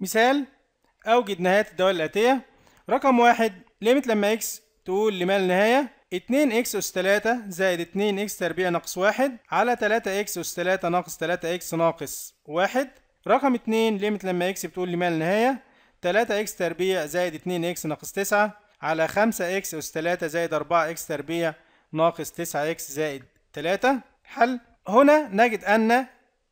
مثال أوجد نهايات الدوال الآتية رقم واحد ليميت لما إكس تقول لما النهاية 2 إكس أس 3 زائد 2 إكس تربيع ناقص 1 على 3 إكس أس 3 ناقص 3 إكس ناقص 1 رقم 2 ليميت لما إكس بتقول لما النهاية 3 إكس تربيع زائد 2 إكس ناقص 9 على 5 إكس أس 3 زائد 4 إكس تربيع ناقص 9 إكس زائد 3 حل هنا نجد أن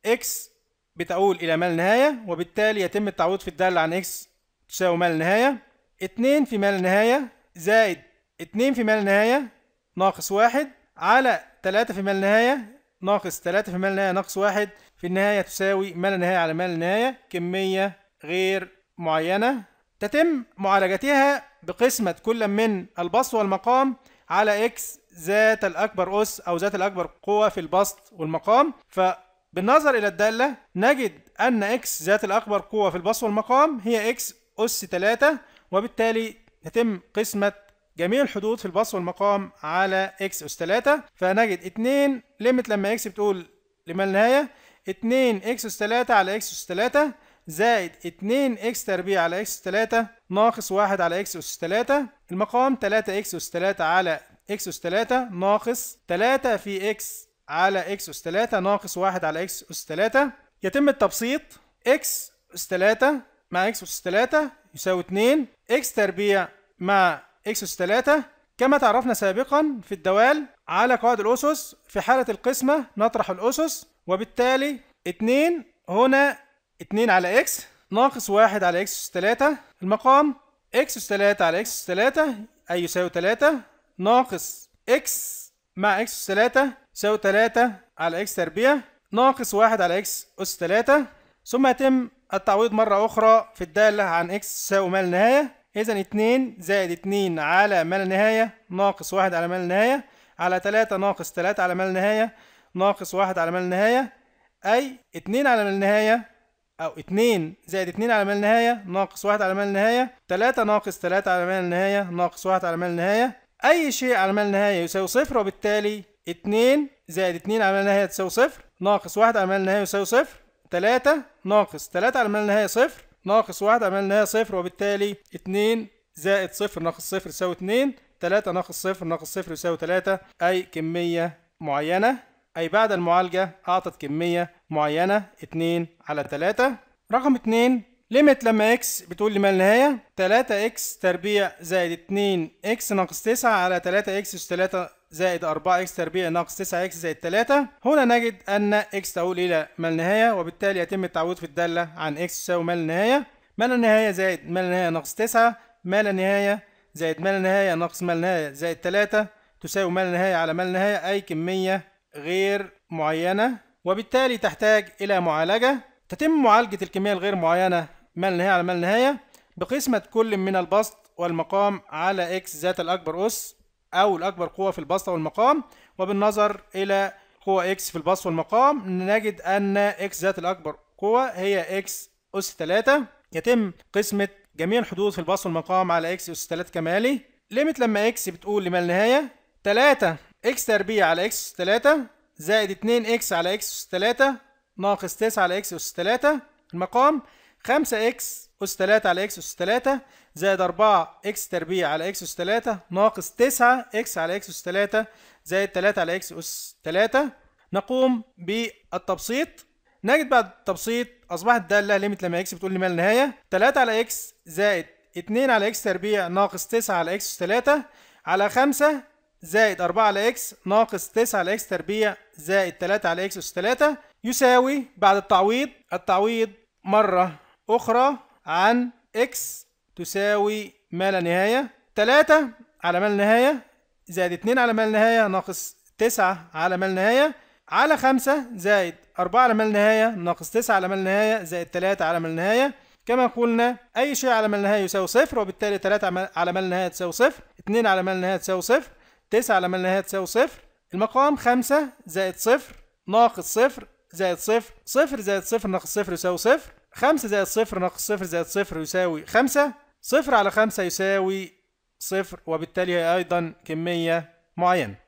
إكس بتعود إلى ما لا نهاية وبالتالي يتم التعويض في الدالة عن إكس تساوي ما لا نهاية 2 في ما لا نهاية زائد 2 في ما لا نهاية ناقص 1 على 3 في ما لا نهاية ناقص 3 في ما لا نهاية ناقص 1 في النهاية تساوي ما لا نهاية على ما لا نهاية كمية غير معينة تتم معالجتها بقسمة كل من البسط والمقام على إكس ذات الأكبر أس أو ذات الأكبر قوة في البسط والمقام ف بالنظر إلى الدالة نجد أن إكس ذات الأكبر قوة في البسط والمقام هي إكس أس 3 وبالتالي يتم قسمة جميع الحدود في البسط والمقام على إكس أس 3 فنجد 2 ليميت لما إكس بتقول لما النهاية 2 إكس أس 3 على إكس أس 3 زائد 2 إكس تربيع على إكس أس 3 ناقص 1 على إكس أس 3 المقام 3 إكس أس 3 على إكس أس 3 ناقص 3 في إكس على اكس اس 3 ناقص 1 على اكس اس 3 يتم التبسيط اكس اس 3 مع اكس اس 3 يساوي 2 اكس تربيع مع اكس اس 3 كما تعرفنا سابقا في الدوال على قواعد الاسس في حالة القسمة نطرح الاسس وبالتالي 2 هنا 2 على اكس ناقص 1 على اكس اس 3 المقام اكس اس 3 على اكس اس 3 اي يساوي 3 ناقص اكس مع اكس اس 3 تساوي 3 على اكس تربيع ناقص 1 على اكس أس 3 ثم يتم التعويض مرة أخرى في الدالة عن اكس تساوي ما لا نهاية إذا 2 زائد 2 على ما لا نهاية ناقص 1 على ما لا نهاية على 3 ناقص 3 على ما لا نهاية ناقص 1 على ما لا نهاية أي 2 على ما لا نهاية أو 2 زائد 2 على ما لا نهاية ناقص 1 على ما لا نهاية 3 ناقص 3 على ما لا نهاية ناقص 1 على ما لا نهاية أي شيء على ما لا نهاية يساوي صفر وبالتالي 2 زائد 2 على النهاية تساوي صفر ناقص 1 على النهاية يساوي صفر 3 ناقص 3 على النهاية صفر ناقص 1 على النهاية صفر وبالتالي 2 زائد صفر ناقص صفر يساوي 2 3 ناقص صفر ناقص صفر يساوي 3 أي كمية معينة أي بعد المعالجة أعطت كمية معينة 2 على 3 رقم 2 ليميت لما اكس بتقول لي ما النهاية 3 اكس تربيع زائد 2 اكس ناقص 9 على 3 اكس 3 زائد 4 اكس تربيع ناقص 9 اكس زائد 3 هنا نجد ان اكس تؤول الى ما لا نهايه وبالتالي يتم التعويض في الداله عن اكس تساوي ما لا نهايه ما لا نهايه زائد ما لا نهايه ناقص 9 ما لا نهايه زائد ما لا نهايه ناقص ما لا نهايه زائد 3 تساوي ما لا نهايه على ما لا نهايه اي كميه غير معينه وبالتالي تحتاج الى معالجه تتم معالجه الكميه الغير معينه ما لا نهايه على ما لا نهايه بقسمه كل من البسط والمقام على اكس ذات الاكبر اس أو الأكبر قوة في البسط والمقام وبالنظر إلى قوة إكس في البسط والمقام نجد أن إكس ذات الأكبر قوة هي إكس أس 3 يتم قسمة جميع الحدود في البسط والمقام على إكس أس 3 كمالي ليميت لما إكس بتقول لما النهاية 3 إكس تربيع على إكس أس 3 زائد 2 إكس على إكس أس 3 ناقص 9 على إكس أس 3 المقام 5 إكس أس 3 على إكس أس 3 زائد 4 اكس تربيع على اكس اس 3 ناقص 9 اكس على اكس اس 3 زائد 3 على اكس اس 3 نقوم بالتبسيط نجد بعد التبسيط اصبحت الداله ليميت لما اكس بتقول لي ما نهايه 3 على اكس زائد 2 على اكس تربيع ناقص 9 على اكس اس 3 على 5 زائد 4 على اكس ناقص 9 على اكس تربيع زائد 3 على اكس اس 3 يساوي بعد التعويض التعويض مره اخرى عن اكس تساوي ما لا نهاية 3 على ما لا نهاية زائد 2 على ما لا نهاية ناقص 9 على ما لا نهاية على 5 زائد 4 على ما لا نهاية ناقص 9 على ما لا نهاية زائد 3 على ما لا نهاية كما قلنا أي شيء على ما لا نهاية يساوي صفر وبالتالي 3 على ما لا نهاية تساوي صفر 2 على ما لا نهاية تساوي صفر 9 على ما لا نهاية تساوي صفر المقام 5 زائد صفر ناقص صفر زائد صفر صفر زائد صفر ناقص صفر يساوي صفر 5 زائد صفر ناقص صفر زائد صفر يساوي 5 صفر على خمسة يساوي صفر وبالتالي هي أيضا كمية معينة